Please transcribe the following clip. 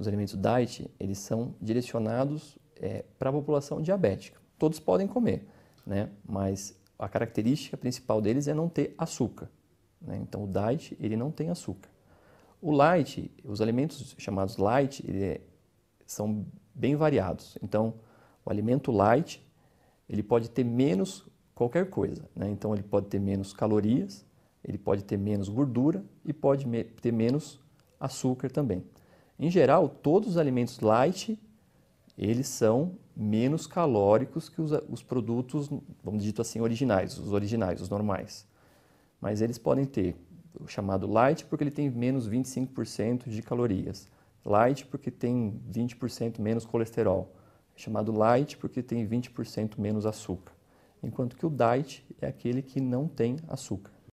os alimentos diet, eles são direcionados é, eh, para a população diabética. Todos podem comer, né? mas a característica principal deles é não ter açúcar. Né? Então, o diet, ele não tem açúcar. O light, os alimentos chamados light, é, são bem variados. Então, o alimento light, ele pode ter menos qualquer coisa. Né? Então, ele pode ter menos calorias, ele pode ter menos gordura e pode ter menos açúcar também. Em geral, todos os alimentos light, eles são menos calóricos que os, os produtos, vamos dizer assim, originais, os originais, os normais. Mas eles podem ter o chamado light porque ele tem menos 25% de calorias. Light porque tem 20% menos colesterol. É chamado light porque tem 20% menos açúcar. Enquanto que o diet é aquele que não tem açúcar.